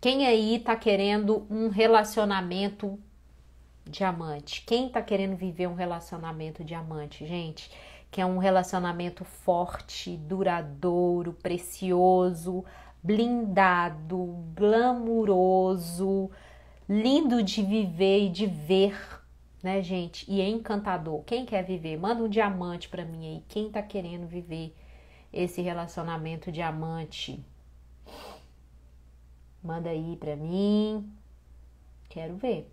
Quem aí tá querendo um relacionamento diamante? Quem tá querendo viver um relacionamento diamante, gente? Que é um relacionamento forte, duradouro, precioso, blindado, glamuroso, lindo de viver e de ver, né, gente? E é encantador. Quem quer viver? Manda um diamante para mim aí. Quem tá querendo viver esse relacionamento diamante? Manda aí para mim. Quero ver.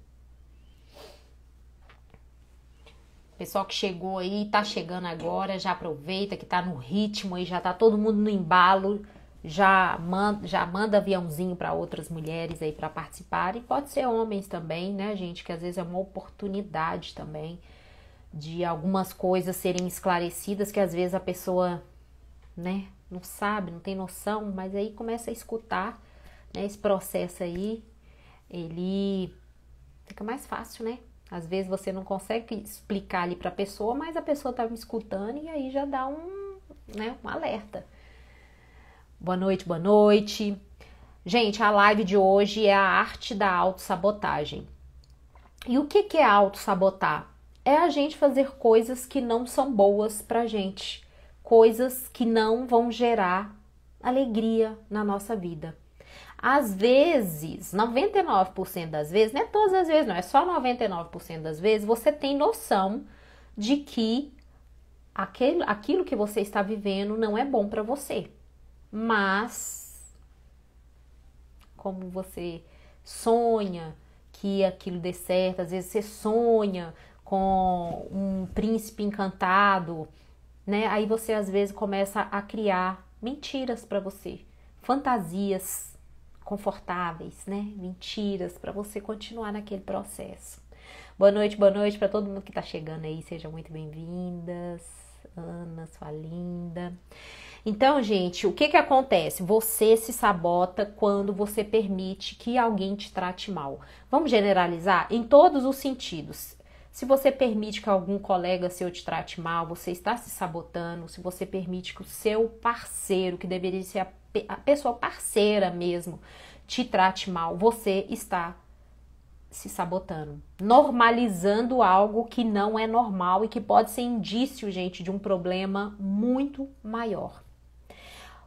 Pessoal que chegou aí, tá chegando agora, já aproveita que tá no ritmo aí, já tá todo mundo no embalo, já manda, já manda aviãozinho para outras mulheres aí para participar e pode ser homens também, né, gente, que às vezes é uma oportunidade também de algumas coisas serem esclarecidas que às vezes a pessoa, né, não sabe, não tem noção, mas aí começa a escutar né? Esse processo aí, ele fica mais fácil, né? Às vezes você não consegue explicar ali para a pessoa, mas a pessoa tá me escutando e aí já dá um, né, um alerta. Boa noite, boa noite. Gente, a live de hoje é a arte da autossabotagem. E o que, que é autossabotar? É a gente fazer coisas que não são boas pra gente, coisas que não vão gerar alegria na nossa vida. Às vezes, 99% das vezes, não é todas as vezes, não, é só 99% das vezes, você tem noção de que aquilo, aquilo que você está vivendo não é bom para você. Mas, como você sonha que aquilo dê certo, às vezes você sonha com um príncipe encantado, né? Aí você às vezes começa a criar mentiras para você, fantasias confortáveis, né? Mentiras para você continuar naquele processo. Boa noite, boa noite para todo mundo que está chegando aí, sejam muito bem-vindas. Ana, sua linda. Então, gente, o que que acontece? Você se sabota quando você permite que alguém te trate mal. Vamos generalizar em todos os sentidos. Se você permite que algum colega seu te trate mal, você está se sabotando. Se você permite que o seu parceiro, que deveria ser a, a pessoa parceira mesmo, te trate mal, você está se sabotando, normalizando algo que não é normal e que pode ser indício, gente, de um problema muito maior.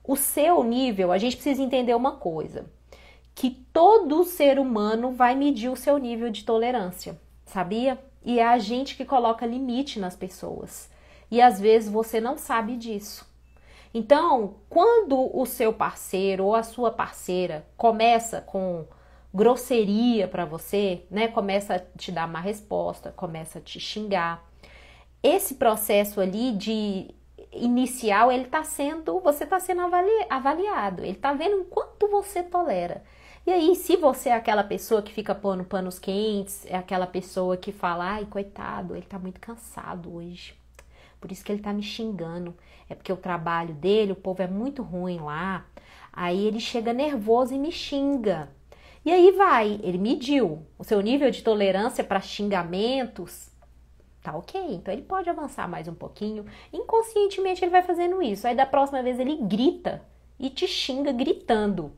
O seu nível, a gente precisa entender uma coisa, que todo ser humano vai medir o seu nível de tolerância, sabia? E é a gente que coloca limite nas pessoas. E às vezes você não sabe disso. Então, quando o seu parceiro ou a sua parceira começa com grosseria para você, né? Começa a te dar má resposta, começa a te xingar. Esse processo ali de inicial, ele tá sendo, você está sendo avali, avaliado, ele está vendo quanto você tolera. E aí, se você é aquela pessoa que fica pondo panos quentes, é aquela pessoa que fala, ai, coitado, ele tá muito cansado hoje. Por isso que ele tá me xingando é porque o trabalho dele, o povo é muito ruim lá. Aí ele chega nervoso e me xinga. E aí vai, ele mediu o seu nível de tolerância para xingamentos. Tá ok, então ele pode avançar mais um pouquinho. Inconscientemente ele vai fazendo isso. Aí da próxima vez ele grita e te xinga gritando.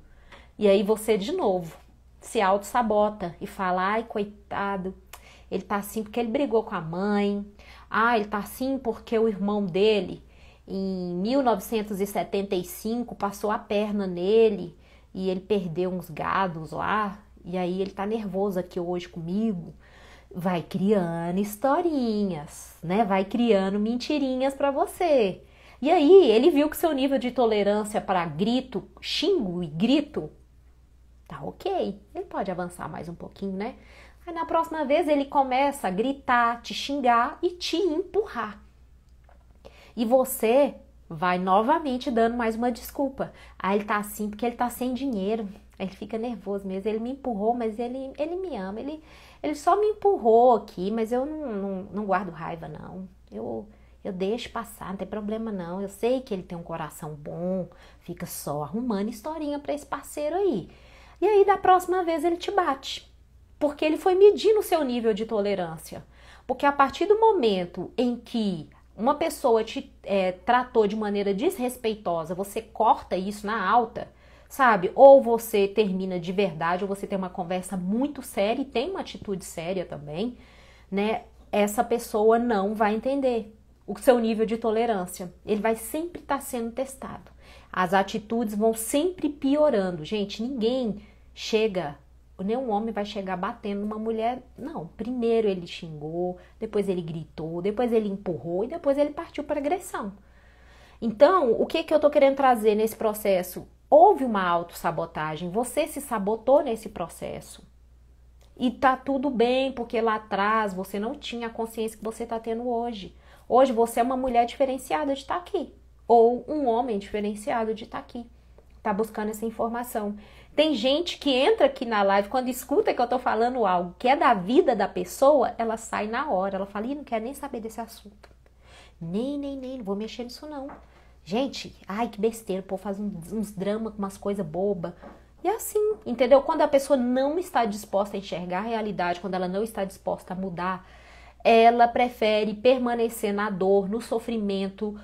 E aí você de novo se auto-sabota e fala: ai, coitado, ele tá assim porque ele brigou com a mãe. Ah, ele tá assim porque o irmão dele em 1975 passou a perna nele e ele perdeu uns gados lá, e aí ele tá nervoso aqui hoje comigo. Vai criando historinhas, né? Vai criando mentirinhas para você. E aí ele viu que seu nível de tolerância para grito, xingo e grito tá ok. Ele pode avançar mais um pouquinho, né? Aí na próxima vez ele começa a gritar, te xingar e te empurrar. E você vai novamente dando mais uma desculpa. Ah, ele tá assim porque ele tá sem dinheiro. Ele fica nervoso mesmo. Ele me empurrou, mas ele, ele me ama. Ele, ele só me empurrou aqui, mas eu não, não, não guardo raiva, não. Eu, eu deixo passar, não tem problema, não. Eu sei que ele tem um coração bom. Fica só arrumando historinha para esse parceiro aí. E aí, da próxima vez, ele te bate. Porque ele foi medindo o seu nível de tolerância. Porque a partir do momento em que uma pessoa te é, tratou de maneira desrespeitosa, você corta isso na alta, sabe? Ou você termina de verdade, ou você tem uma conversa muito séria e tem uma atitude séria também, né? Essa pessoa não vai entender o seu nível de tolerância. Ele vai sempre estar tá sendo testado. As atitudes vão sempre piorando. Gente, ninguém chega nenhum homem vai chegar batendo uma mulher. Não, primeiro ele xingou, depois ele gritou, depois ele empurrou e depois ele partiu para agressão. Então, o que, que eu estou querendo trazer nesse processo? Houve uma autossabotagem, você se sabotou nesse processo. E tá tudo bem, porque lá atrás você não tinha a consciência que você está tendo hoje. Hoje você é uma mulher diferenciada de estar tá aqui, ou um homem diferenciado de estar tá aqui. Está buscando essa informação. Tem gente que entra aqui na live, quando escuta que eu tô falando algo que é da vida da pessoa, ela sai na hora. Ela fala, Ih, não quer nem saber desse assunto. Nem, nem, nem, não vou mexer nisso não. Gente, ai que besteira, o povo faz uns, uns dramas com umas coisas boba. E é assim, entendeu? Quando a pessoa não está disposta a enxergar a realidade, quando ela não está disposta a mudar, ela prefere permanecer na dor, no sofrimento,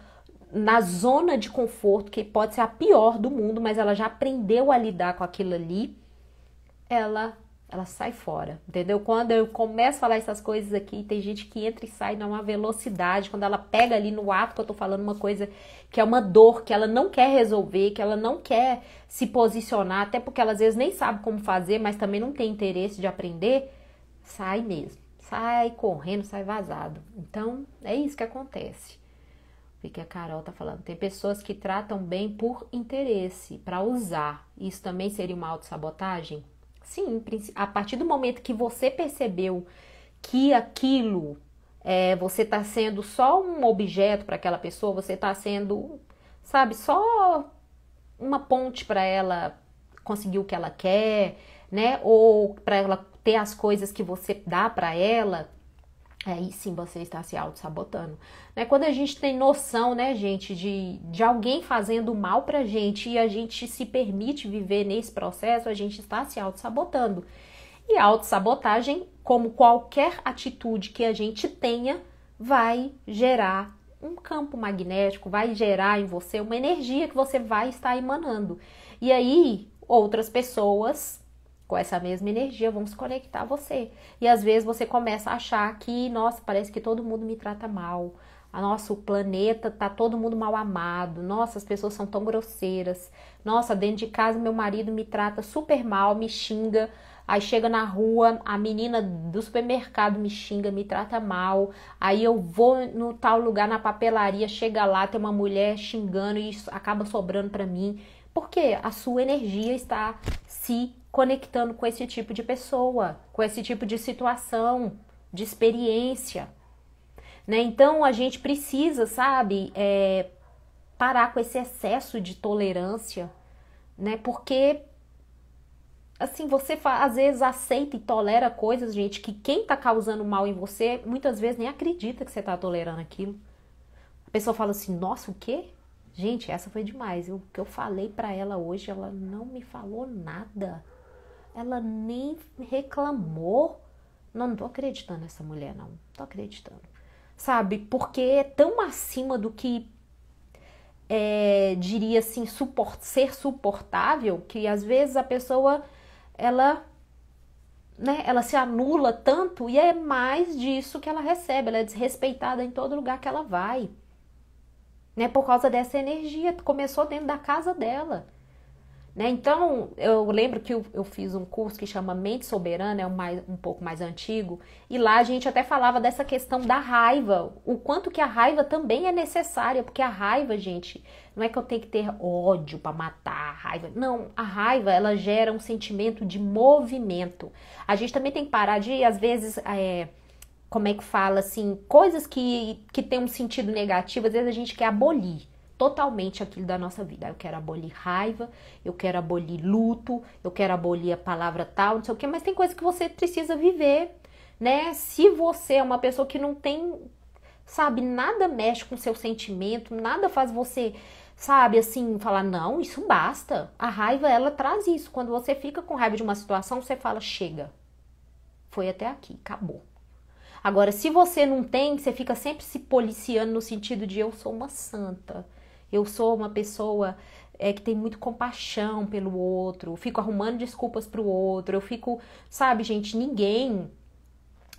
na zona de conforto, que pode ser a pior do mundo, mas ela já aprendeu a lidar com aquilo ali, ela ela sai fora, entendeu? Quando eu começo a falar essas coisas aqui, tem gente que entra e sai numa velocidade, quando ela pega ali no ato que eu tô falando uma coisa que é uma dor, que ela não quer resolver, que ela não quer se posicionar, até porque ela às vezes nem sabe como fazer, mas também não tem interesse de aprender, sai mesmo, sai correndo, sai vazado. Então, é isso que acontece. Vê que a Carol tá falando. Tem pessoas que tratam bem por interesse, para usar. Isso também seria uma autossabotagem? Sim, a partir do momento que você percebeu que aquilo é, você tá sendo só um objeto para aquela pessoa, você tá sendo, sabe, só uma ponte para ela conseguir o que ela quer, né? Ou para ela ter as coisas que você dá para ela, Aí sim você está se auto-sabotando. Né? Quando a gente tem noção, né, gente, de, de alguém fazendo mal pra gente e a gente se permite viver nesse processo, a gente está se auto-sabotando. E a auto-sabotagem, como qualquer atitude que a gente tenha, vai gerar um campo magnético, vai gerar em você uma energia que você vai estar emanando. E aí, outras pessoas com essa mesma energia, vamos conectar você. E às vezes você começa a achar que, nossa, parece que todo mundo me trata mal. a nosso planeta tá todo mundo mal amado. Nossa, as pessoas são tão grosseiras. Nossa, dentro de casa meu marido me trata super mal, me xinga. Aí chega na rua, a menina do supermercado me xinga, me trata mal. Aí eu vou no tal lugar, na papelaria, chega lá, tem uma mulher xingando e isso acaba sobrando para mim. Porque a sua energia está se conectando com esse tipo de pessoa, com esse tipo de situação, de experiência. Né? Então a gente precisa, sabe, é, parar com esse excesso de tolerância, né? Porque assim, você às vezes aceita e tolera coisas, gente, que quem tá causando mal em você, muitas vezes nem acredita que você tá tolerando aquilo. A pessoa fala assim: "Nossa, o quê?" Gente, essa foi demais. O que eu falei para ela hoje, ela não me falou nada ela nem reclamou. Não, não tô acreditando nessa mulher, não. não tô acreditando. Sabe? Porque é tão acima do que é, diria assim, suport, ser suportável, que às vezes a pessoa ela né, ela se anula tanto e é mais disso que ela recebe, ela é desrespeitada em todo lugar que ela vai. Né, por causa dessa energia, começou dentro da casa dela. Né? Então, eu lembro que eu, eu, fiz um curso que chama Mente Soberana, é um, mais, um pouco mais antigo, e lá a gente até falava dessa questão da raiva, o quanto que a raiva também é necessária, porque a raiva, gente, não é que eu tenho que ter ódio para matar a raiva. Não, a raiva ela gera um sentimento de movimento. A gente também tem que parar de, às vezes, é, como é que fala assim, coisas que, que tem um sentido negativo, às vezes a gente quer abolir totalmente aquilo da nossa vida. Eu quero abolir raiva, eu quero abolir luto, eu quero abolir a palavra tal, não sei o que, mas tem coisa que você precisa viver, né? Se você é uma pessoa que não tem, sabe, nada mexe com seu sentimento, nada faz você, sabe, assim, falar, não, isso basta. A raiva, ela traz isso. Quando você fica com raiva de uma situação, você fala, chega, foi até aqui, acabou. Agora, se você não tem, você fica sempre se policiando no sentido de eu sou uma santa eu sou uma pessoa é, que tem muito compaixão pelo outro, fico arrumando desculpas para o outro, eu fico, sabe, gente, ninguém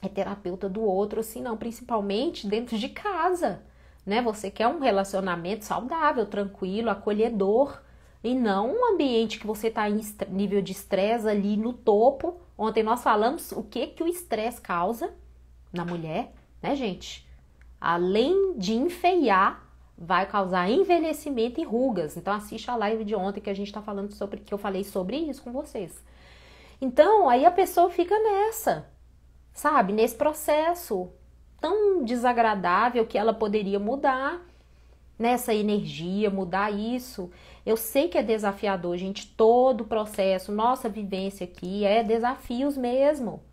é terapeuta do outro assim, não, principalmente dentro de casa, né? Você quer um relacionamento saudável, tranquilo, acolhedor e não um ambiente que você está em nível de estresse ali no topo. Ontem nós falamos o que que o estresse causa na mulher, né, gente? Além de enfeiar vai causar envelhecimento e rugas. Então assista a live de ontem que a gente está falando sobre que eu falei sobre isso com vocês. Então aí a pessoa fica nessa, sabe, nesse processo tão desagradável que ela poderia mudar nessa energia, mudar isso. Eu sei que é desafiador, gente, todo o processo, nossa vivência aqui é desafios mesmo.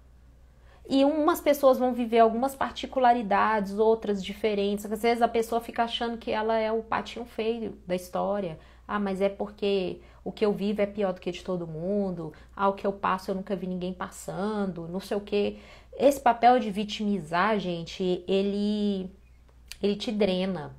E umas pessoas vão viver algumas particularidades, outras diferentes. Às vezes a pessoa fica achando que ela é o patinho feio da história. Ah, mas é porque o que eu vivo é pior do que de todo mundo. Ah, o que eu passo eu nunca vi ninguém passando, não sei o quê. Esse papel de vitimizar, gente, ele ele te drena,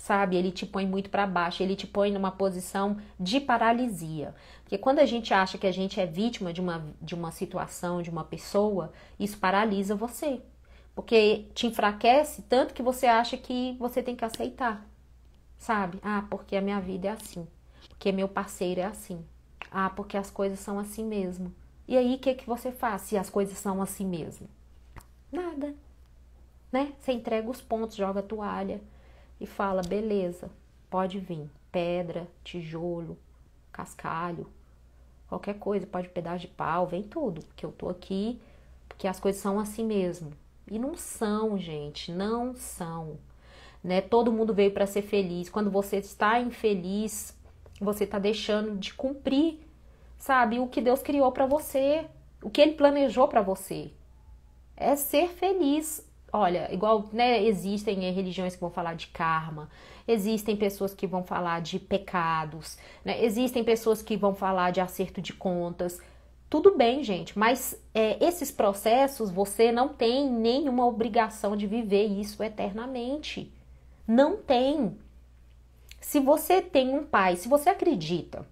sabe? Ele te põe muito para baixo, ele te põe numa posição de paralisia. Porque quando a gente acha que a gente é vítima de uma, de uma situação, de uma pessoa, isso paralisa você. Porque te enfraquece tanto que você acha que você tem que aceitar, sabe? Ah, porque a minha vida é assim. Porque meu parceiro é assim. Ah, porque as coisas são assim mesmo. E aí, o que, que você faz se as coisas são assim mesmo? Nada. Né? Você entrega os pontos, joga a toalha e fala: beleza, pode vir pedra, tijolo, cascalho, qualquer coisa, pode pedaço de pau, vem tudo, porque eu tô aqui, porque as coisas são assim mesmo. E não são, gente, não são. Né? Todo mundo veio para ser feliz. Quando você está infeliz, você está deixando de cumprir, sabe, o que Deus criou para você, o que ele planejou para você. É ser feliz olha, igual, né, existem eh, religiões que vão falar de karma, existem pessoas que vão falar de pecados, né, existem pessoas que vão falar de acerto de contas. Tudo bem, gente, mas é, esses processos você não tem nenhuma obrigação de viver isso eternamente. Não tem. Se você tem um pai, se você acredita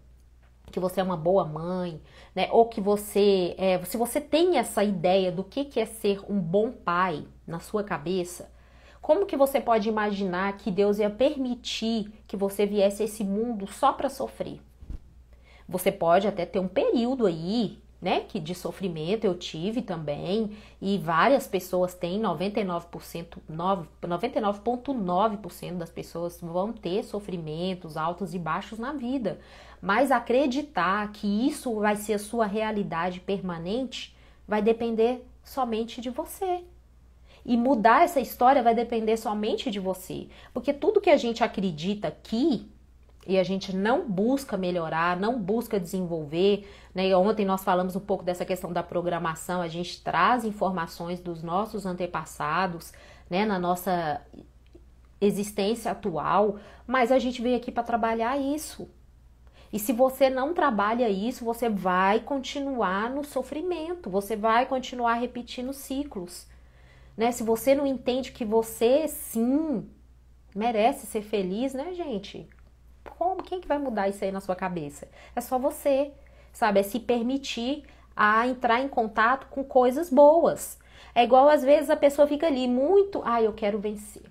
que você é uma boa mãe, né? Ou que você, é, se você tem essa ideia do que, que é ser um bom pai na sua cabeça, como que você pode imaginar que Deus ia permitir que você viesse a esse mundo só para sofrer? Você pode até ter um período aí, né, que de sofrimento eu tive também, e várias pessoas têm, 99%, das pessoas vão ter sofrimentos altos e baixos na vida. Mas acreditar que isso vai ser a sua realidade permanente vai depender somente de você. E mudar essa história vai depender somente de você. Porque tudo que a gente acredita aqui e a gente não busca melhorar, não busca desenvolver. Né? Ontem nós falamos um pouco dessa questão da programação, a gente traz informações dos nossos antepassados, né? na nossa existência atual, mas a gente veio aqui para trabalhar isso. E se você não trabalha isso, você vai continuar no sofrimento, você vai continuar repetindo ciclos. Né? Se você não entende que você sim merece ser feliz, né, gente? Como quem é que vai mudar isso aí na sua cabeça? É só você, sabe? É se permitir a entrar em contato com coisas boas. É igual às vezes a pessoa fica ali muito, ah, eu quero vencer.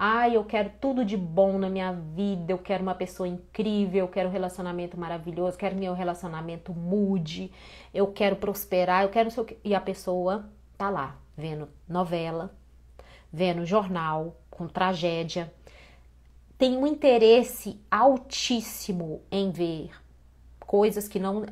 Ai, eu quero tudo de bom na minha vida, eu quero uma pessoa incrível, eu quero um relacionamento maravilhoso, Quero quero meu relacionamento mude, eu quero prosperar, eu quero E a pessoa tá lá, vendo novela, vendo jornal com tragédia. Tem um interesse altíssimo em ver coisas que não,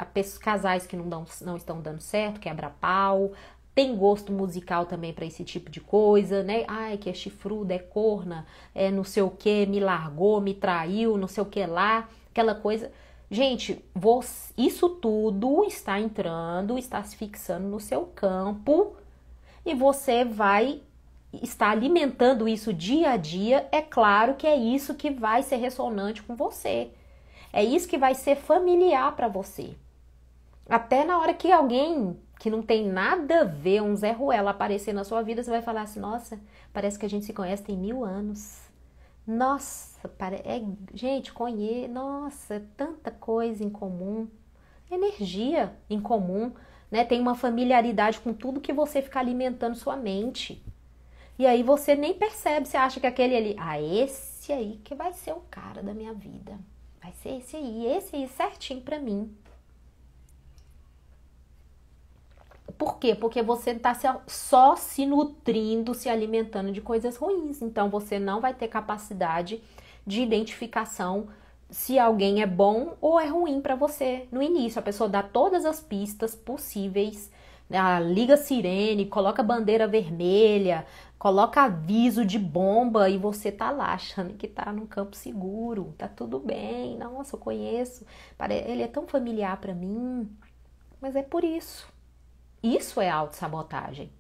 casais que não, dão, não estão dando certo, quebra pau, tem gosto musical também para esse tipo de coisa, né? Ai, que é chifruda, é corna, é não sei o que, me largou, me traiu, não sei o que lá, aquela coisa. Gente, você, isso tudo está entrando, está se fixando no seu campo e você vai estar alimentando isso dia a dia. É claro que é isso que vai ser ressonante com você. É isso que vai ser familiar para você. Até na hora que alguém que não tem nada a ver um Zé Ruela aparecer na sua vida, você vai falar assim: nossa, parece que a gente se conhece tem mil anos. Nossa, pare... é, gente, conheço, nossa, é tanta coisa em comum, energia em comum, né? Tem uma familiaridade com tudo que você fica alimentando sua mente. E aí você nem percebe, você acha que aquele ali, ah, esse aí que vai ser o cara da minha vida. Vai ser esse aí, esse aí certinho para mim. Por quê? Porque você está só se nutrindo, se alimentando de coisas ruins. Então você não vai ter capacidade de identificação se alguém é bom ou é ruim para você. No início, a pessoa dá todas as pistas possíveis, né? Ah, liga sirene, coloca bandeira vermelha, coloca aviso de bomba e você tá lá achando que tá num campo seguro, tá tudo bem. Nossa, eu conheço, ele é tão familiar para mim. Mas é por isso. Isso é autossabotagem.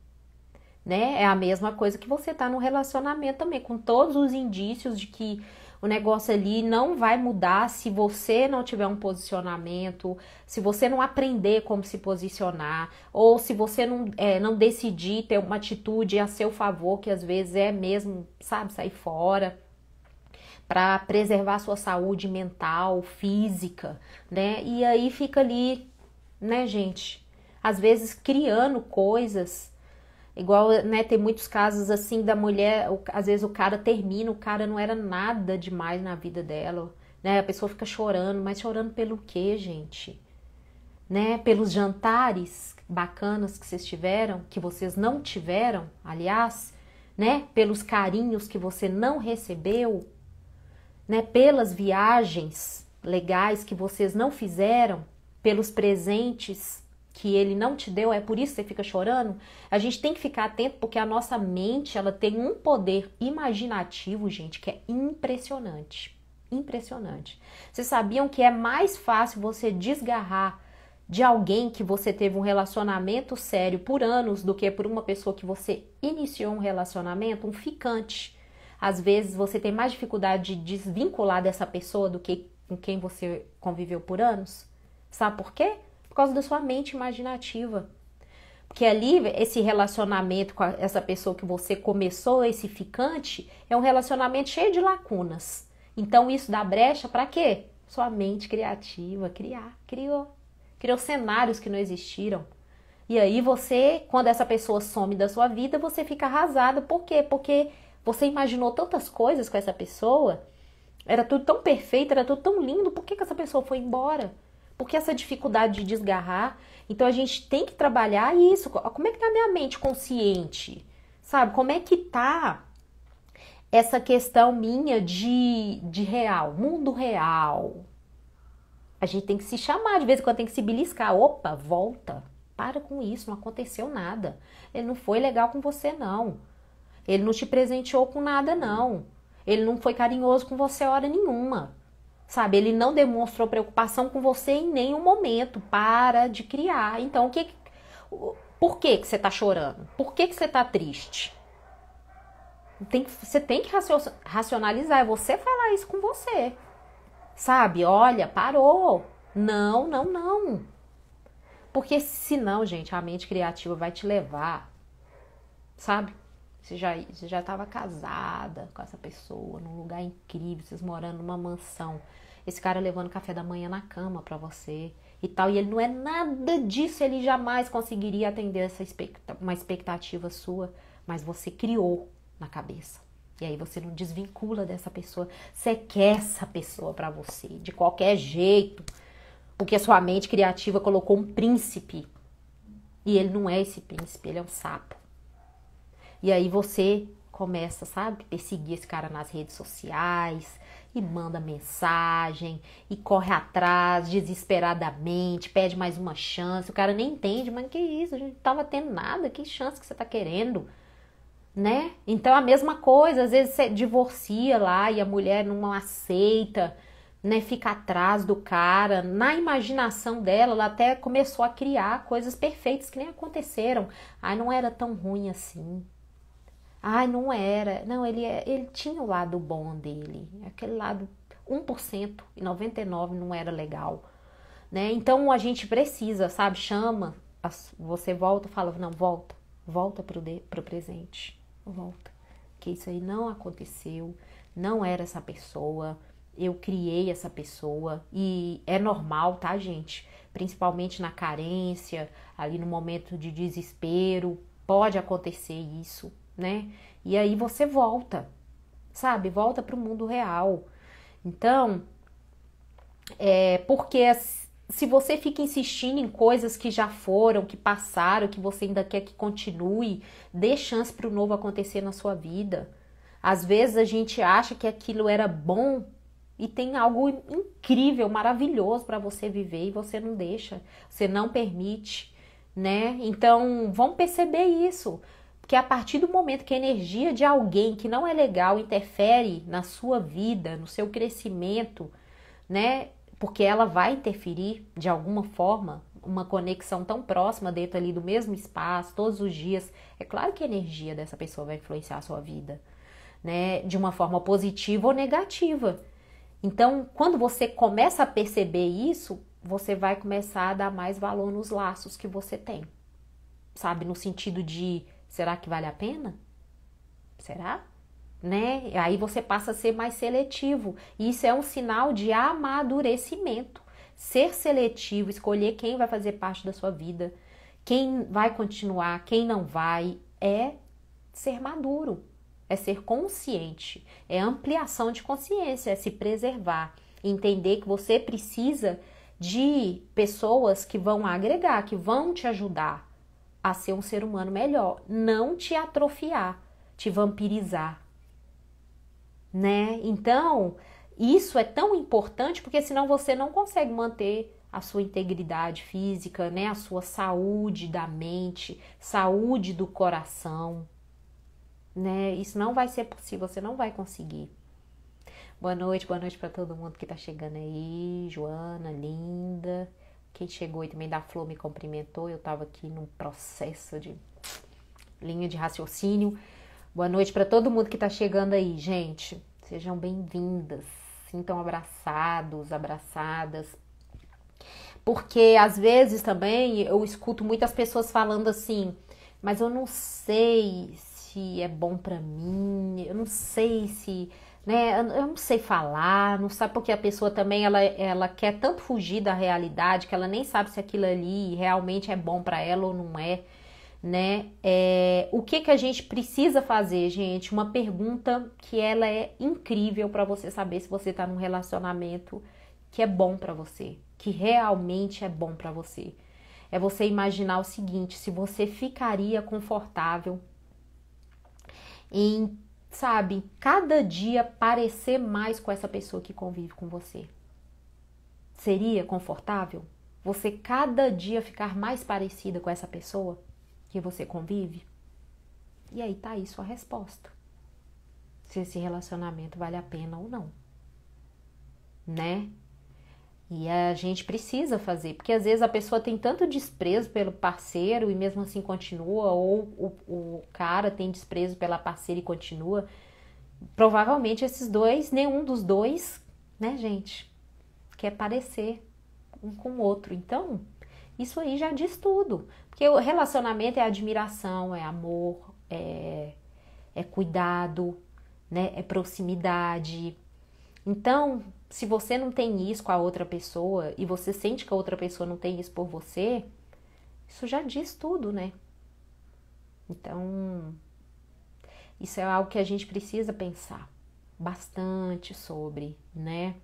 Né? É a mesma coisa que você tá no relacionamento também, com todos os indícios de que o negócio ali não vai mudar se você não tiver um posicionamento, se você não aprender como se posicionar, ou se você não, é, não decidir ter uma atitude a seu favor, que às vezes é mesmo, sabe, sair fora para preservar sua saúde mental, física, né? E aí fica ali, né, gente, às vezes criando coisas. Igual, né, tem muitos casos assim da mulher, às vezes o cara termina, o cara não era nada demais na vida dela, né? A pessoa fica chorando, mas chorando pelo quê, gente? Né? Pelos jantares bacanas que vocês tiveram, que vocês não tiveram, aliás, né? Pelos carinhos que você não recebeu, né? Pelas viagens legais que vocês não fizeram, pelos presentes que ele não te deu, é por isso que você fica chorando. A gente tem que ficar atento porque a nossa mente, ela tem um poder imaginativo, gente, que é impressionante. Impressionante. Vocês sabiam que é mais fácil você desgarrar de alguém que você teve um relacionamento sério por anos do que por uma pessoa que você iniciou um relacionamento, um ficante. Às vezes você tem mais dificuldade de desvincular dessa pessoa do que com quem você conviveu por anos. Sabe por quê? Por causa da sua mente imaginativa. Porque ali, esse relacionamento com essa pessoa que você começou, esse ficante, é um relacionamento cheio de lacunas. Então, isso dá brecha para quê? Sua mente criativa, criar, criou. Criou cenários que não existiram. E aí você, quando essa pessoa some da sua vida, você fica arrasado. Por quê? Porque você imaginou tantas coisas com essa pessoa, era tudo tão perfeito, era tudo tão lindo, por que, que essa pessoa foi embora? Porque essa dificuldade de desgarrar. Então a gente tem que trabalhar isso. Como é que tá a minha mente consciente? Sabe? Como é que tá essa questão minha de, de real, mundo real? A gente tem que se chamar, de vez em quando tem que se beliscar. Opa, volta. Para com isso, não aconteceu nada. Ele não foi legal com você, não. Ele não te presenteou com nada, não. Ele não foi carinhoso com você hora nenhuma. Sabe, ele não demonstrou preocupação com você em nenhum momento. Para de criar. Então, o que, por que, que você está chorando? Por que, que você está triste? Tem, você tem que racionalizar. É você falar isso com você. Sabe? Olha, parou. Não, não, não. Porque senão, gente, a mente criativa vai te levar, sabe? Você já você já estava casada com essa pessoa, num lugar incrível, vocês morando numa mansão. Esse cara levando café da manhã na cama para você e tal, e ele não é nada disso, ele jamais conseguiria atender essa expect uma expectativa sua, mas você criou na cabeça. E aí você não desvincula dessa pessoa, você quer essa pessoa para você de qualquer jeito. Porque a sua mente criativa colocou um príncipe. E ele não é esse príncipe, ele é um sapo. E aí você começa, sabe, perseguir esse cara nas redes sociais e manda mensagem e corre atrás desesperadamente, pede mais uma chance. O cara nem entende, mas que isso? A gente não tava tendo nada, que chance que você tá querendo? Né? Então a mesma coisa, às vezes você divorcia lá e a mulher não aceita, né? Fica atrás do cara. Na imaginação dela, ela até começou a criar coisas perfeitas que nem aconteceram. Ai, não era tão ruim assim Ai, não era. Não, ele, é, ele tinha o lado bom dele. Aquele lado 1% e 99% não era legal. Né? Então a gente precisa, sabe? Chama, você volta, fala, não, volta, volta pro, de, pro presente, volta. Que isso aí não aconteceu, não era essa pessoa, eu criei essa pessoa e é normal, tá, gente? Principalmente na carência, ali no momento de desespero, pode acontecer isso, né? E aí você volta, sabe? Volta para o mundo real. Então, é porque se você fica insistindo em coisas que já foram, que passaram, que você ainda quer que continue, dê chance para o novo acontecer na sua vida. Às vezes a gente acha que aquilo era bom e tem algo incrível, maravilhoso para você viver e você não deixa, você não permite, né? Então, vamos perceber isso que é a partir do momento que a energia de alguém que não é legal interfere na sua vida, no seu crescimento, né? Porque ela vai interferir de alguma forma, uma conexão tão próxima dentro ali do mesmo espaço, todos os dias. É claro que a energia dessa pessoa vai influenciar a sua vida, né? De uma forma positiva ou negativa. Então, quando você começa a perceber isso, você vai começar a dar mais valor nos laços que você tem. Sabe, no sentido de Será que vale a pena? Será? Né? Aí você passa a ser mais seletivo. E isso é um sinal de amadurecimento. Ser seletivo, escolher quem vai fazer parte da sua vida, quem vai continuar, quem não vai, é ser maduro, é ser consciente, é ampliação de consciência, é se preservar, entender que você precisa de pessoas que vão agregar, que vão te ajudar, a ser um ser humano melhor, não te atrofiar, te vampirizar. Né? Então, isso é tão importante porque senão você não consegue manter a sua integridade física, né? A sua saúde da mente, saúde do coração, né? Isso não vai ser possível, você não vai conseguir. Boa noite, boa noite para todo mundo que está chegando aí, Joana, linda. Quem chegou e também da Flor me cumprimentou. Eu estava aqui num processo de linha de raciocínio. Boa noite para todo mundo que está chegando aí, gente. Sejam bem-vindas, sintam abraçados, abraçadas. Porque às vezes também eu escuto muitas pessoas falando assim, mas eu não sei se é bom para mim, eu não sei se né? Eu não sei falar, não sabe porque a pessoa também ela, ela quer tanto fugir da realidade que ela nem sabe se aquilo ali realmente é bom para ela ou não é, né? É, o que que a gente precisa fazer, gente? Uma pergunta que ela é incrível para você saber se você tá num relacionamento que é bom para você, que realmente é bom para você. É você imaginar o seguinte, se você ficaria confortável em sabe, cada dia parecer mais com essa pessoa que convive com você. Seria confortável você cada dia ficar mais parecida com essa pessoa que você convive? E aí tá aí sua resposta. Se esse relacionamento vale a pena ou não. Né? E a gente precisa fazer, porque às vezes a pessoa tem tanto desprezo pelo parceiro e mesmo assim continua, ou o, o cara tem desprezo pela parceira e continua. Provavelmente esses dois, nenhum dos dois, né, gente, quer parecer um com o outro. Então, isso aí já diz tudo. Porque o relacionamento é admiração, é amor, é, é cuidado, né, é proximidade. Então, se você não tem isso com a outra pessoa e você sente que a outra pessoa não tem isso por você, isso já diz tudo, né? Então, isso é algo que a gente precisa pensar bastante sobre, né?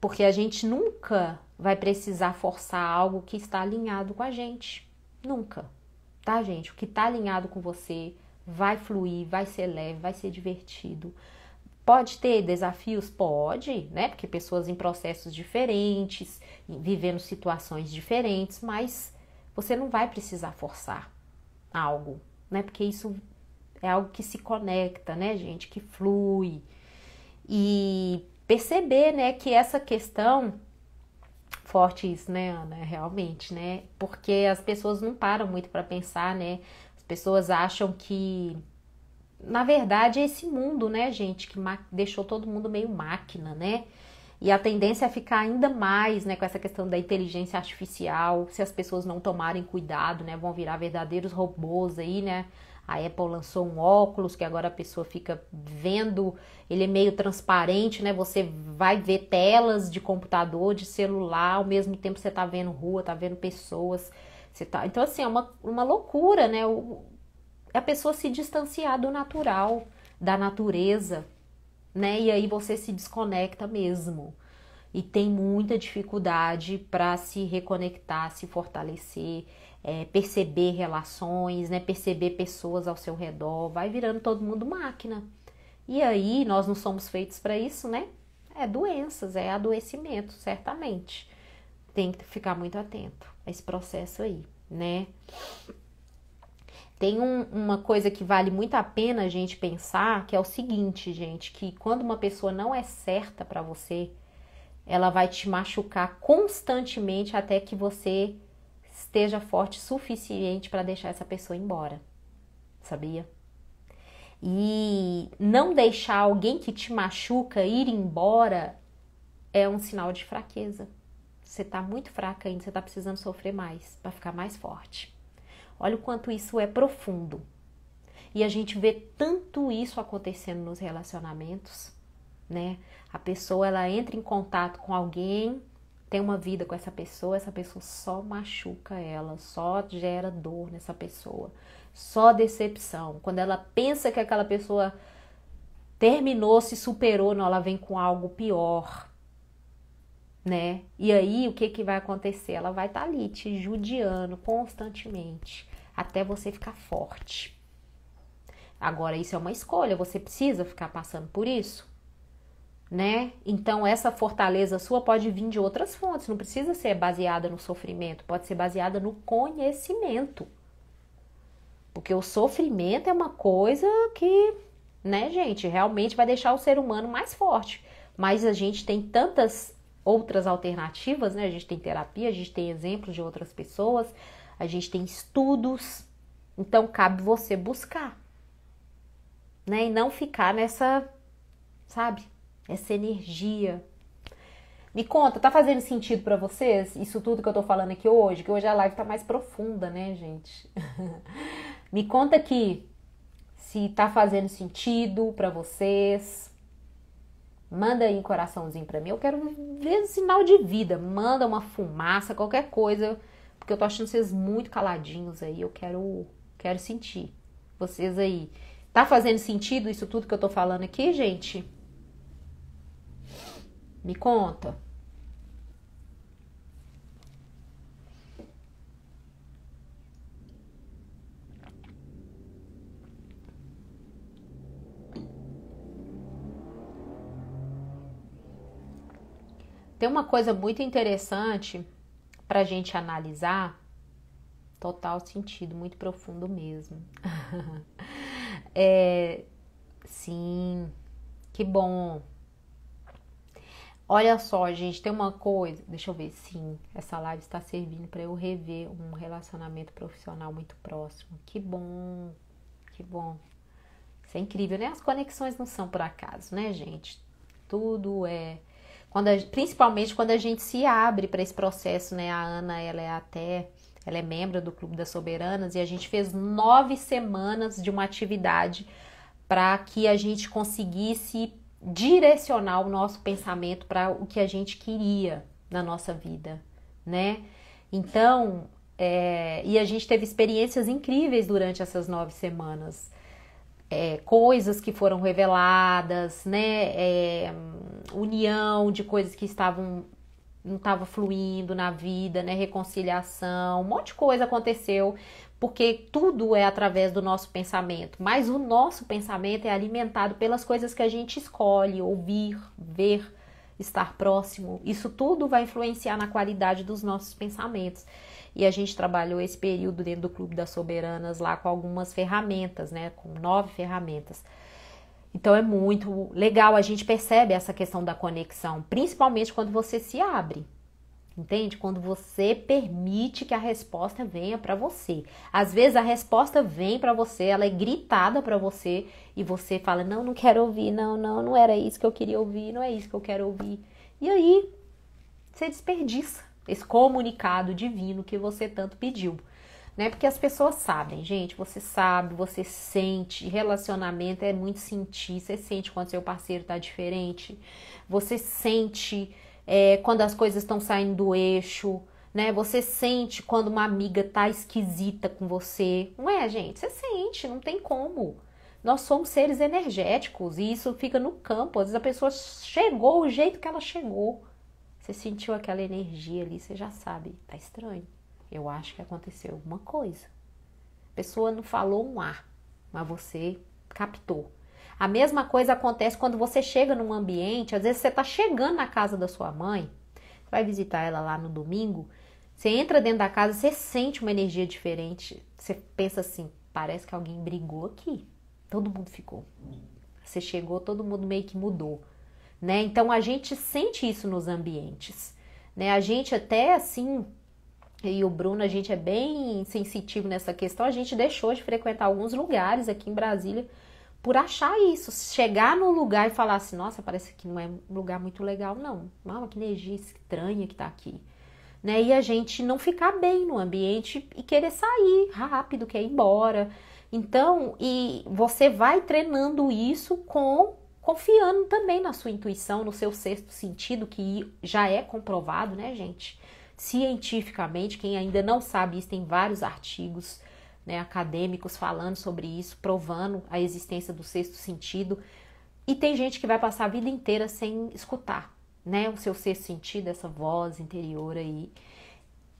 Porque a gente nunca vai precisar forçar algo que está alinhado com a gente. Nunca. Tá, gente? O que está alinhado com você vai fluir, vai ser leve, vai ser divertido Pode ter desafios? Pode, né? Porque pessoas em processos diferentes, vivendo situações diferentes, mas você não vai precisar forçar algo, né? Porque isso é algo que se conecta, né, gente? Que flui. E perceber, né, que essa questão forte isso, né, Ana? Realmente, né? Porque as pessoas não param muito para pensar, né? As pessoas acham que na verdade, é esse mundo, né, gente, que deixou todo mundo meio máquina, né? E a tendência é ficar ainda mais, né, com essa questão da inteligência artificial, se as pessoas não tomarem cuidado, né, vão virar verdadeiros robôs aí, né? A Apple lançou um óculos que agora a pessoa fica vendo, ele é meio transparente, né? Você vai ver telas de computador, de celular, ao mesmo tempo você tá vendo rua, tá vendo pessoas, você tá. Então assim, é uma, uma loucura, né? O, a pessoa se distanciar do natural, da natureza, né? E aí você se desconecta mesmo. E tem muita dificuldade para se reconectar, se fortalecer, é, perceber relações, né? Perceber pessoas ao seu redor. Vai virando todo mundo máquina. E aí nós não somos feitos para isso, né? É doenças, é adoecimento, certamente. Tem que ficar muito atento a esse processo aí, né? Tem um, uma coisa que vale muito a pena a gente pensar, que é o seguinte, gente, que quando uma pessoa não é certa para você, ela vai te machucar constantemente até que você esteja forte o suficiente para deixar essa pessoa embora. Sabia? E não deixar alguém que te machuca ir embora é um sinal de fraqueza. Você está muito fraca ainda, você está precisando sofrer mais para ficar mais forte. Olha o quanto isso é profundo. E a gente vê tanto isso acontecendo nos relacionamentos, né? A pessoa ela entra em contato com alguém, tem uma vida com essa pessoa, essa pessoa só machuca ela, só gera dor nessa pessoa, só decepção. Quando ela pensa que aquela pessoa terminou, se superou, não, ela vem com algo pior né? E aí o que que vai acontecer? Ela vai estar tá ali te judiando constantemente até você ficar forte. Agora isso é uma escolha, você precisa ficar passando por isso, né? Então essa fortaleza sua pode vir de outras fontes, não precisa ser baseada no sofrimento, pode ser baseada no conhecimento. Porque o sofrimento é uma coisa que, né, gente, realmente vai deixar o ser humano mais forte. Mas a gente tem tantas outras alternativas, né? A gente tem terapia, a gente tem exemplos de outras pessoas, a gente tem estudos. Então cabe você buscar, né? E não ficar nessa, sabe? Essa energia. Me conta, tá fazendo sentido para vocês isso tudo que eu tô falando aqui hoje? Que hoje a live tá mais profunda, né, gente? Me conta aqui se tá fazendo sentido para vocês, Manda aí um coraçãozinho para mim. Eu quero ver um sinal de vida. Manda uma fumaça, qualquer coisa. Porque eu tô achando vocês muito caladinhos aí. Eu quero, quero sentir vocês aí. Tá fazendo sentido isso tudo que eu tô falando aqui, gente? Me conta. Tem uma coisa muito interessante para a gente analisar, total sentido, muito profundo mesmo. é, sim, que bom. Olha só, gente, tem uma coisa. Deixa eu ver. Sim, essa live está servindo para eu rever um relacionamento profissional muito próximo. Que bom, que bom. Isso é incrível, né? As conexões não são por acaso, né, gente? Tudo é quando a, principalmente quando a gente se abre para esse processo, né? A Ana, ela é até, ela é membro do Clube das Soberanas e a gente fez nove semanas de uma atividade para que a gente conseguisse direcionar o nosso pensamento para o que a gente queria na nossa vida, né? Então, é, e a gente teve experiências incríveis durante essas nove semanas é, coisas que foram reveladas, né? É, união de coisas que estavam não estava fluindo na vida, né? Reconciliação, um monte de coisa aconteceu, porque tudo é através do nosso pensamento, mas o nosso pensamento é alimentado pelas coisas que a gente escolhe ouvir, ver, estar próximo. Isso tudo vai influenciar na qualidade dos nossos pensamentos. E a gente trabalhou esse período dentro do Clube das Soberanas lá com algumas ferramentas, né? Com nove ferramentas. Então é muito legal, a gente percebe essa questão da conexão, principalmente quando você se abre. Entende? Quando você permite que a resposta venha para você. Às vezes a resposta vem para você, ela é gritada para você e você fala: "Não, não quero ouvir, não, não, não era isso que eu queria ouvir, não é isso que eu quero ouvir". E aí você desperdiça esse comunicado divino que você tanto pediu. Né? Porque as pessoas sabem, gente, você sabe, você sente, relacionamento é muito sentir, você sente quando seu parceiro tá diferente, você sente é, quando as coisas estão saindo do eixo, né? Você sente quando uma amiga tá esquisita com você. Não é, gente? Você sente, não tem como. Nós somos seres energéticos e isso fica no campo. Às vezes a pessoa chegou o jeito que ela chegou. Você sentiu aquela energia ali, você já sabe, tá estranho. Eu acho que aconteceu alguma coisa. A pessoa não falou um ar, mas você captou. A mesma coisa acontece quando você chega num ambiente, às vezes você está chegando na casa da sua mãe, vai visitar ela lá no domingo, você entra dentro da casa, você sente uma energia diferente, você pensa assim, parece que alguém brigou aqui. Todo mundo ficou. Você chegou, todo mundo meio que mudou né? Então a gente sente isso nos ambientes, né? A gente até assim e o Bruno, a gente é bem sensitivo nessa questão. A gente deixou de frequentar alguns lugares aqui em Brasília por achar isso. Chegar num lugar e falar assim: nossa, parece que não é um lugar muito legal, não. Nossa, ah, que energia estranha que tá aqui. Né? E a gente não ficar bem no ambiente e querer sair rápido, quer ir embora. Então, e você vai treinando isso com confiando também na sua intuição, no seu sexto sentido, que já é comprovado, né, gente? Cientificamente, quem ainda não sabe isso, tem vários artigos né, acadêmicos falando sobre isso, provando a existência do sexto sentido. E tem gente que vai passar a vida inteira sem escutar, né, o seu sexto sentido, essa voz interior aí.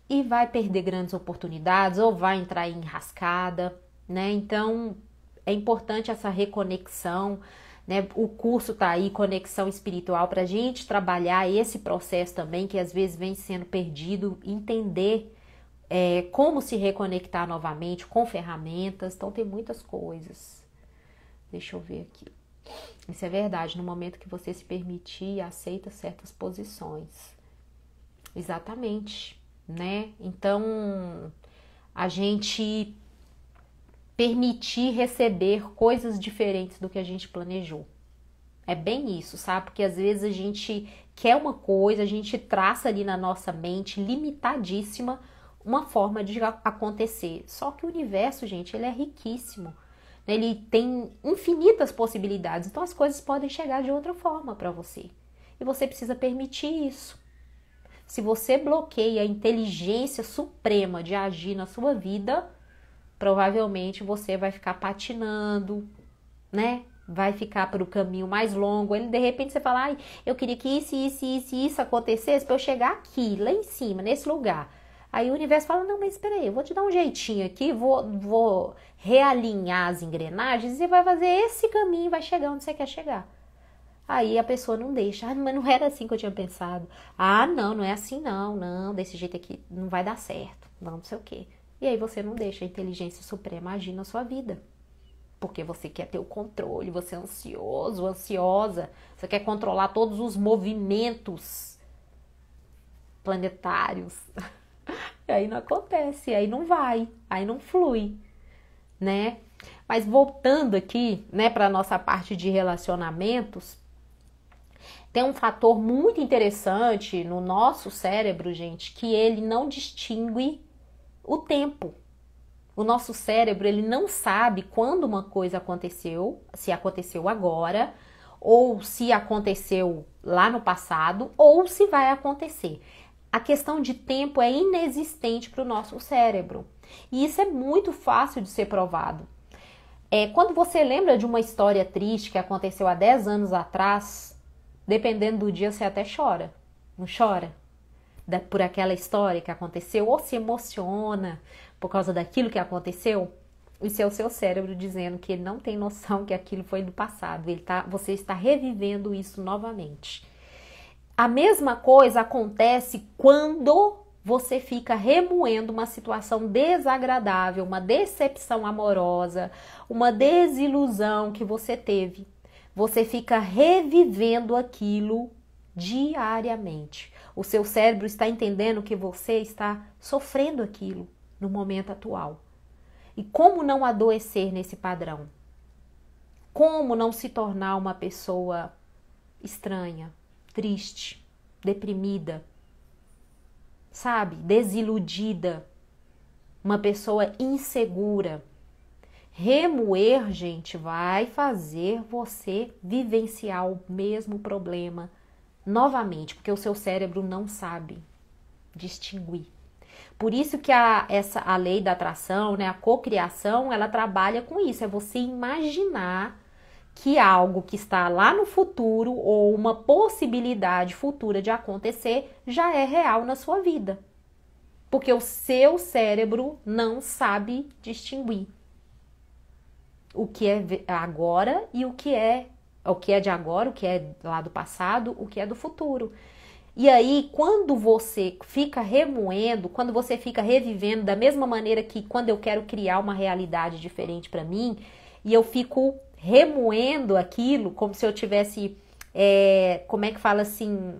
E vai perder grandes oportunidades ou vai entrar em rascada, né? Então é importante essa reconexão, né? O curso tá aí, Conexão Espiritual, para a gente trabalhar esse processo também, que às vezes vem sendo perdido, entender é, como se reconectar novamente com ferramentas. Então, tem muitas coisas. Deixa eu ver aqui. Isso é verdade, no momento que você se permitir e aceita certas posições. Exatamente, né? Então, a gente permitir receber coisas diferentes do que a gente planejou. É bem isso, sabe? Porque às vezes a gente quer uma coisa, a gente traça ali na nossa mente limitadíssima uma forma de acontecer. Só que o universo, gente, ele é riquíssimo. Ele tem infinitas possibilidades. Então as coisas podem chegar de outra forma para você. E você precisa permitir isso. Se você bloqueia a inteligência suprema de agir na sua vida, provavelmente você vai ficar patinando, né? Vai ficar para o caminho mais longo. Ele de repente você fala: Ai, eu queria que isso, isso, isso, isso acontecesse para eu chegar aqui, lá em cima, nesse lugar. Aí o universo fala: Não, mas espera aí, eu vou te dar um jeitinho aqui, vou, vou realinhar as engrenagens e vai fazer esse caminho, vai chegar onde você quer chegar. Aí a pessoa não deixa. Ah, mas não era assim que eu tinha pensado. Ah, não, não é assim não, não, desse jeito aqui não vai dar certo, não, não sei o quê. E aí você não deixa a inteligência suprema agir na sua vida. Porque você quer ter o controle, você é ansioso, ansiosa, você quer controlar todos os movimentos planetários. e aí não acontece, aí não vai, aí não flui, né? Mas voltando aqui, né, para nossa parte de relacionamentos, tem um fator muito interessante no nosso cérebro, gente, que ele não distingue o tempo. O nosso cérebro, ele não sabe quando uma coisa aconteceu, se aconteceu agora, ou se aconteceu lá no passado, ou se vai acontecer. A questão de tempo é inexistente para o nosso cérebro. E isso é muito fácil de ser provado. É, quando você lembra de uma história triste que aconteceu há 10 anos atrás, dependendo do dia, você até chora. Não chora? da, por aquela história que aconteceu ou se emociona por causa daquilo que aconteceu, isso é o seu cérebro dizendo que ele não tem noção que aquilo foi do passado. Ele tá, você está revivendo isso novamente. A mesma coisa acontece quando você fica remoendo uma situação desagradável, uma decepção amorosa, uma desilusão que você teve. Você fica revivendo aquilo diariamente. O seu cérebro está entendendo que você está sofrendo aquilo no momento atual. E como não adoecer nesse padrão? Como não se tornar uma pessoa estranha, triste, deprimida, sabe? Desiludida, uma pessoa insegura. Remoer, gente, vai fazer você vivenciar o mesmo problema Novamente, porque o seu cérebro não sabe distinguir. Por isso que a, essa, a lei da atração, né, a cocriação, ela trabalha com isso, é você imaginar que algo que está lá no futuro ou uma possibilidade futura de acontecer já é real na sua vida. Porque o seu cérebro não sabe distinguir o que é agora e o que é o que é de agora, o que é lá do passado, o que é do futuro. E aí, quando você fica remoendo, quando você fica revivendo da mesma maneira que quando eu quero criar uma realidade diferente para mim, e eu fico remoendo aquilo como se eu tivesse, é, como é que fala assim,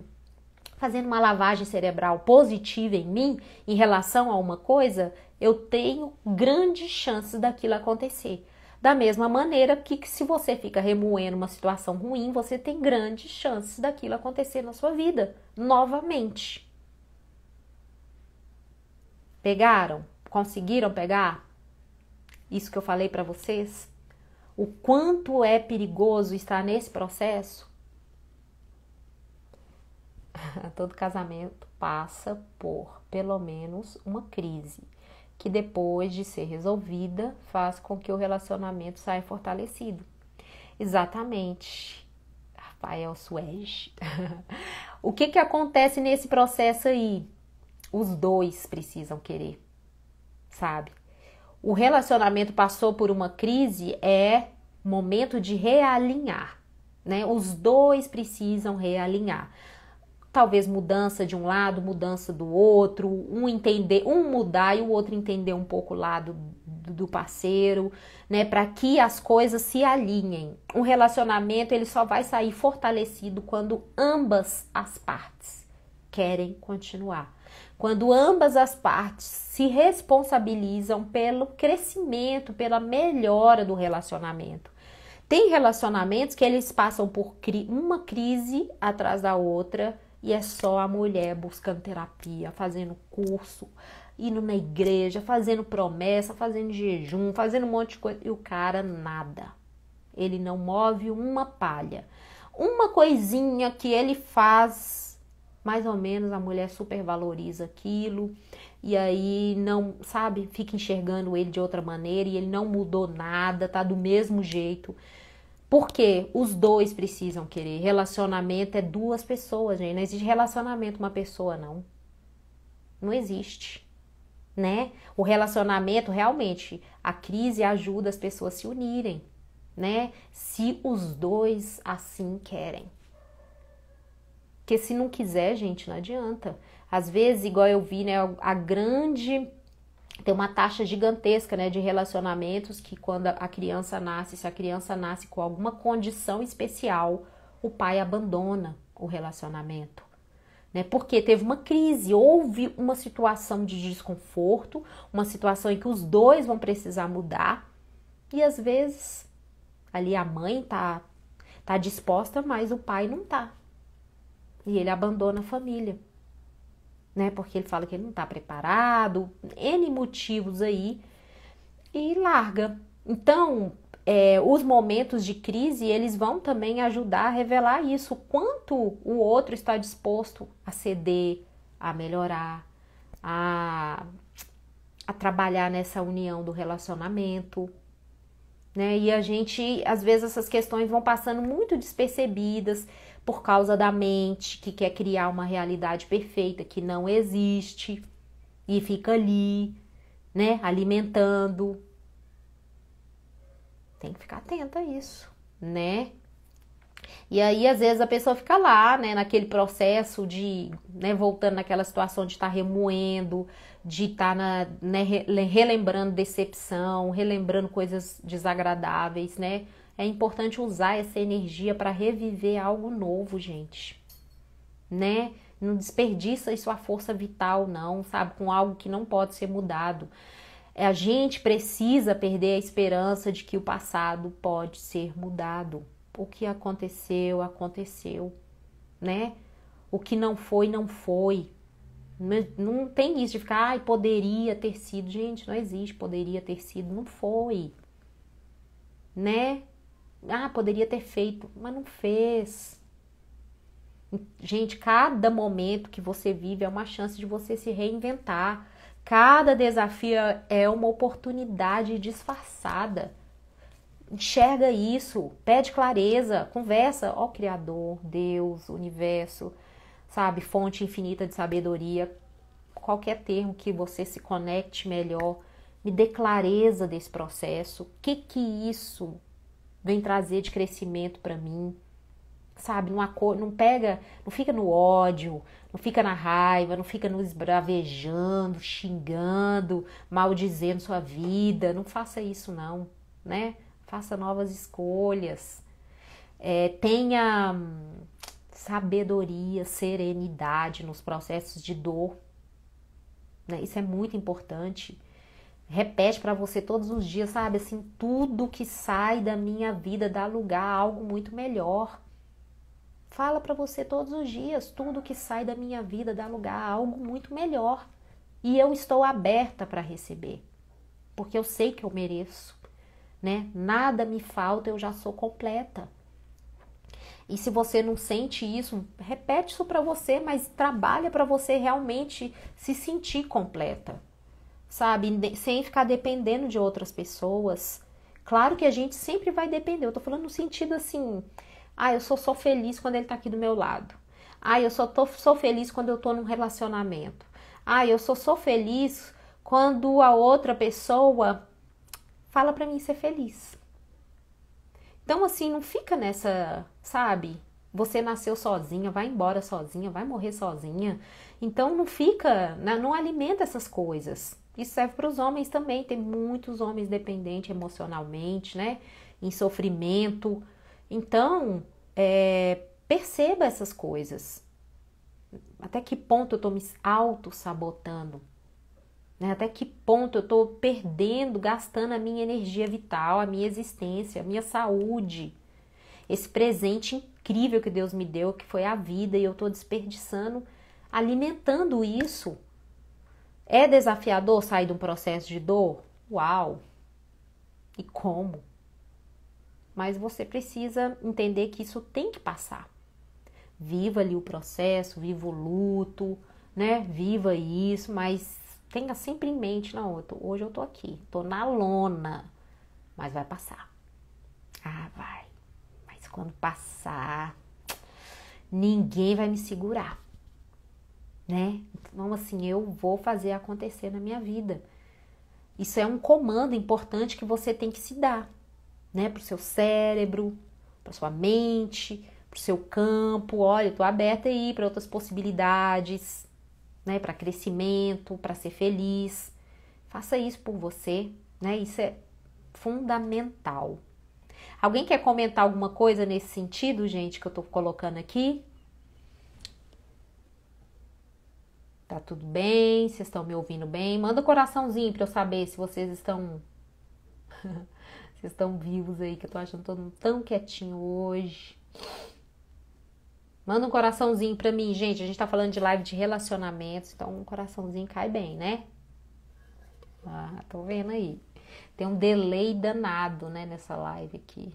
fazendo uma lavagem cerebral positiva em mim em relação a uma coisa, eu tenho grandes chances daquilo acontecer. Da mesma maneira que, que se você fica remoendo uma situação ruim, você tem grandes chances daquilo acontecer na sua vida novamente. Pegaram? Conseguiram pegar? Isso que eu falei para vocês? O quanto é perigoso estar nesse processo? Todo casamento passa por pelo menos uma crise que depois de ser resolvida faz com que o relacionamento saia fortalecido. Exatamente, Rafael Suez. o que, que acontece nesse processo aí? Os dois precisam querer, sabe? O relacionamento passou por uma crise, é momento de realinhar, né? Os dois precisam realinhar talvez mudança de um lado, mudança do outro, um entender, um mudar e o outro entender um pouco o lado do parceiro, né, para que as coisas se alinhem. Um relacionamento ele só vai sair fortalecido quando ambas as partes querem continuar. Quando ambas as partes se responsabilizam pelo crescimento, pela melhora do relacionamento. Tem relacionamentos que eles passam por uma crise atrás da outra, e é só a mulher buscando terapia, fazendo curso, indo na igreja, fazendo promessa, fazendo jejum, fazendo um monte de coisa. E o cara nada. Ele não move uma palha. Uma coisinha que ele faz, mais ou menos, a mulher supervaloriza aquilo. E aí não, sabe, fica enxergando ele de outra maneira e ele não mudou nada, tá do mesmo jeito. Porque os dois precisam querer. Relacionamento é duas pessoas, gente. Não existe relacionamento uma pessoa, não. Não existe. Né? O relacionamento realmente, a crise ajuda as pessoas a se unirem, né? Se os dois assim querem. Porque se não quiser, gente, não adianta. Às vezes, igual eu vi, né, a grande tem uma taxa gigantesca né, de relacionamentos que quando a criança nasce, se a criança nasce com alguma condição especial, o pai abandona o relacionamento. Né, porque teve uma crise, houve uma situação de desconforto, uma situação em que os dois vão precisar mudar, e às vezes ali a mãe tá, tá disposta, mas o pai não tá. E ele abandona a família né? Porque ele fala que ele não está preparado, N motivos aí, e larga. Então, é, os momentos de crise, eles vão também ajudar a revelar isso, quanto o outro está disposto a ceder, a melhorar, a, a trabalhar nessa união do relacionamento, né? E a gente, às vezes, essas questões vão passando muito despercebidas por causa da mente que quer criar uma realidade perfeita que não existe e fica ali, né, alimentando. Tem que ficar atenta a isso, né? E aí, às vezes, a pessoa fica lá, né, naquele processo de, né, voltando naquela situação de estar tá remoendo, de estar, tá na, né, relembrando decepção, relembrando coisas desagradáveis, né, é importante usar essa energia para reviver algo novo, gente. Né? Não desperdiça sua força vital, não, sabe? Com algo que não pode ser mudado. É, a gente precisa perder a esperança de que o passado pode ser mudado. O que aconteceu, aconteceu, né? O que não foi, não foi. Não é, tem isso de ficar, ai, poderia ter sido. Gente, não existe poderia ter sido, não foi. Né? Ah, poderia ter feito, mas não fez. Gente, cada momento que você vive é uma chance de você se reinventar. Cada desafio é uma oportunidade disfarçada. Enxerga isso, pede clareza, conversa, ó Criador, Deus, universo, sabe, fonte infinita de sabedoria, qualquer termo que você se conecte melhor, me dê clareza desse processo. O que que isso vem trazer de crescimento para mim. Sabe, não, não pega, não fica no ódio, não fica na raiva, não fica no esbravejando, xingando, maldizendo sua vida. Não faça isso, não, né? Faça novas escolhas. É, tenha hum, sabedoria, serenidade nos processos de dor. Né? Isso é muito importante repete para você todos os dias, sabe? Assim, tudo que sai da minha vida dá lugar a algo muito melhor. Fala para você todos os dias, tudo que sai da minha vida dá lugar a algo muito melhor. E eu estou aberta para receber, porque eu sei que eu mereço, né? Nada me falta, eu já sou completa. E se você não sente isso, repete isso para você, mas trabalha para você realmente se sentir completa sabe? Sem ficar dependendo de outras pessoas. Claro que a gente sempre vai depender. Eu tô falando no sentido assim, ah, eu sou só feliz quando ele tá aqui do meu lado. Ah, eu só tô, sou feliz quando eu tô num relacionamento. Ah, eu sou só feliz quando a outra pessoa fala para mim ser feliz. Então, assim, não fica nessa, sabe? Você nasceu sozinha, vai embora sozinha, vai morrer sozinha. Então, não fica, né, não alimenta essas coisas. Isso serve para os homens também. Tem muitos homens dependentes emocionalmente, né? Em sofrimento. Então, é, perceba essas coisas. Até que ponto eu estou me auto-sabotando? Né? Até que ponto eu estou perdendo, gastando a minha energia vital, a minha existência, a minha saúde? Esse presente incrível que Deus me deu, que foi a vida, e eu estou desperdiçando, alimentando isso é desafiador sair de um processo de dor? Uau! E como? Mas você precisa entender que isso tem que passar. Viva ali o processo, viva o luto, né? Viva isso, mas tenha sempre em mente, não, eu tô, hoje eu tô aqui, tô na lona, mas vai passar. Ah, vai. Mas quando passar, ninguém vai me segurar né? Então, assim, eu vou fazer acontecer na minha vida. Isso é um comando importante que você tem que se dar, né? Para o seu cérebro, para sua mente, para o seu campo. Olha, eu tô aberta aí para outras possibilidades, né? Para crescimento, para ser feliz. Faça isso por você, né? Isso é fundamental. Alguém quer comentar alguma coisa nesse sentido, gente, que eu tô colocando aqui? Tá tudo bem? Vocês estão me ouvindo bem? Manda um coraçãozinho para eu saber se vocês estão vocês estão vivos aí, que eu tô achando todo mundo tão quietinho hoje. Manda um coraçãozinho para mim, gente. A gente tá falando de live de relacionamentos, então um coraçãozinho cai bem, né? Ah, tô vendo aí. Tem um delay danado, né, nessa live aqui.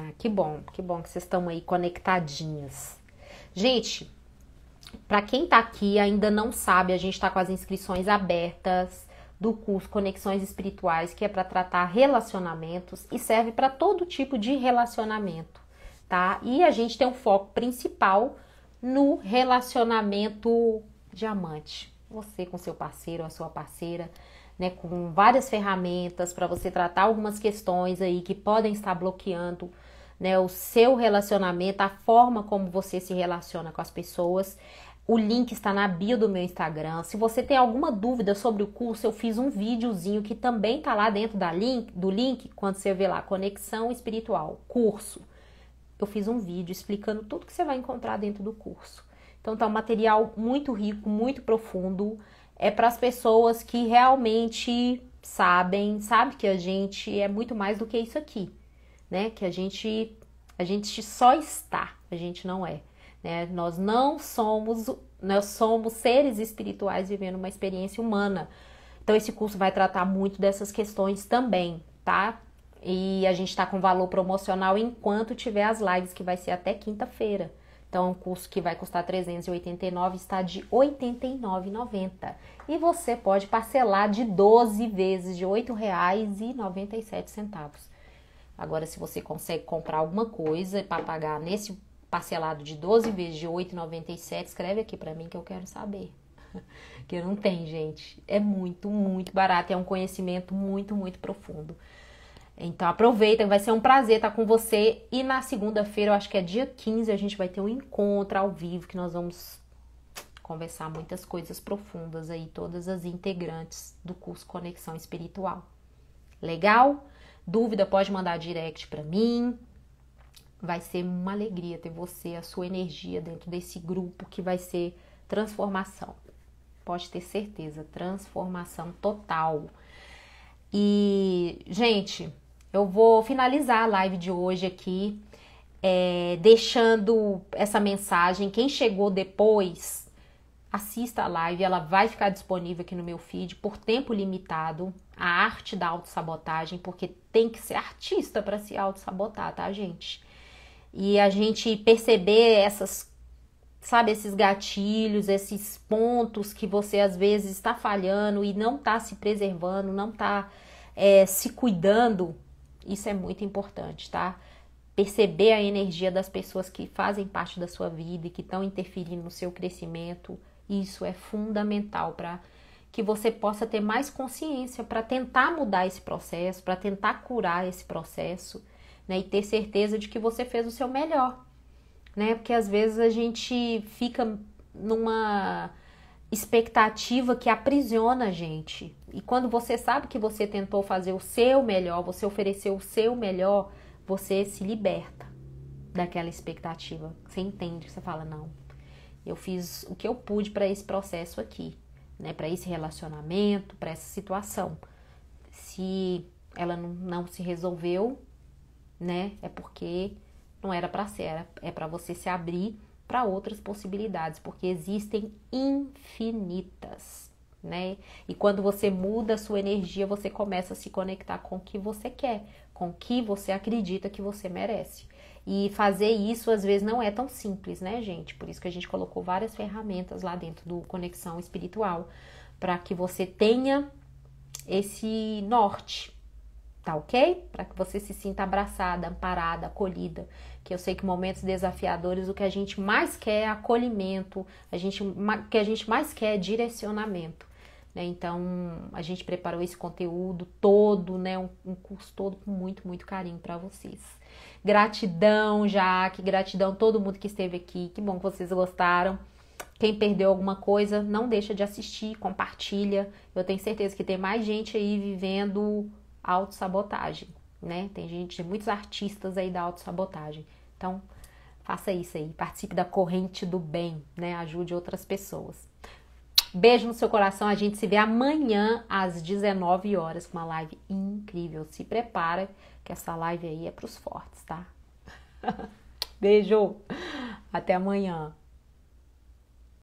Assim, ah, que bom, que bom que vocês estão aí conectadinhas, Gente, para quem tá aqui ainda não sabe, a gente tá com as inscrições abertas do curso Conexões Espirituais, que é para tratar relacionamentos e serve para todo tipo de relacionamento, tá? E a gente tem um foco principal no relacionamento diamante. Você com seu parceiro ou a sua parceira, né, com várias ferramentas para você tratar algumas questões aí que podem estar bloqueando né, o seu relacionamento, a forma como você se relaciona com as pessoas. O link está na bio do meu Instagram. Se você tem alguma dúvida sobre o curso, eu fiz um videozinho que também está lá dentro da link, do link, quando você vê lá, Conexão Espiritual, curso. Eu fiz um vídeo explicando tudo que você vai encontrar dentro do curso. Então tá um material muito rico, muito profundo. É para as pessoas que realmente sabem, sabe que a gente é muito mais do que isso aqui né? Que a gente a gente só está, a gente não é, né? Nós não somos, nós somos seres espirituais vivendo uma experiência humana. Então esse curso vai tratar muito dessas questões também, tá? E a gente está com valor promocional enquanto tiver as lives que vai ser até quinta-feira. Então, é um curso que vai custar 389 está de 89,90. E você pode parcelar de 12 vezes de R$ 8,97. Agora, se você consegue comprar alguma coisa para pagar nesse parcelado de 12 vezes de 8,97, escreve aqui para mim que eu quero saber. que não tem, gente. É muito, muito barato. É um conhecimento muito, muito profundo. Então aproveita, vai ser um prazer estar com você. E na segunda-feira, eu acho que é dia 15, a gente vai ter um encontro ao vivo que nós vamos conversar muitas coisas profundas aí, todas as integrantes do curso Conexão Espiritual. Legal? Dúvida pode mandar direct para mim. Vai ser uma alegria ter você, a sua energia dentro desse grupo que vai ser transformação. Pode ter certeza, transformação total. E, gente, eu vou finalizar a live de hoje aqui, é, deixando essa mensagem. Quem chegou depois, assista a live, ela vai ficar disponível aqui no meu feed por tempo limitado. A arte da autossabotagem, porque tem que ser artista para se autossabotar, tá, gente? E a gente perceber essas, sabe, esses gatilhos, esses pontos que você às vezes está falhando e não está se preservando, não está é, se cuidando, isso é muito importante, tá? Perceber a energia das pessoas que fazem parte da sua vida e que estão interferindo no seu crescimento isso é fundamental para que você possa ter mais consciência para tentar mudar esse processo, para tentar curar esse processo, né? E ter certeza de que você fez o seu melhor, né? Porque às vezes a gente fica numa expectativa que aprisiona a gente. E quando você sabe que você tentou fazer o seu melhor, você ofereceu o seu melhor, você se liberta daquela expectativa. Você entende, você fala não. Eu fiz o que eu pude para esse processo aqui, né? Para esse relacionamento, para essa situação. Se ela não, não se resolveu, né? É porque não era para ser, era, é para você se abrir para outras possibilidades, porque existem infinitas, né? E quando você muda a sua energia, você começa a se conectar com o que você quer, com o que você acredita que você merece. E fazer isso às vezes não é tão simples, né, gente? Por isso que a gente colocou várias ferramentas lá dentro do Conexão Espiritual, para que você tenha esse norte, tá ok? Para que você se sinta abraçada, amparada, acolhida. Que eu sei que momentos desafiadores, o que a gente mais quer é acolhimento, a gente, o que a gente mais quer é direcionamento. Né? Então, a gente preparou esse conteúdo todo, né? um, um curso todo com muito, muito carinho para vocês. Gratidão, Jaque, gratidão todo mundo que esteve aqui. Que bom que vocês gostaram. Quem perdeu alguma coisa, não deixa de assistir, compartilha. Eu tenho certeza que tem mais gente aí vivendo autossabotagem, né? Tem gente, tem muitos artistas aí da autossabotagem. Então, faça isso aí, participe da corrente do bem, né? Ajude outras pessoas. Beijo no seu coração, a gente se vê amanhã às 19 horas com uma live incrível. Se prepara que essa live aí é para os fortes, tá? Beijo! Até amanhã!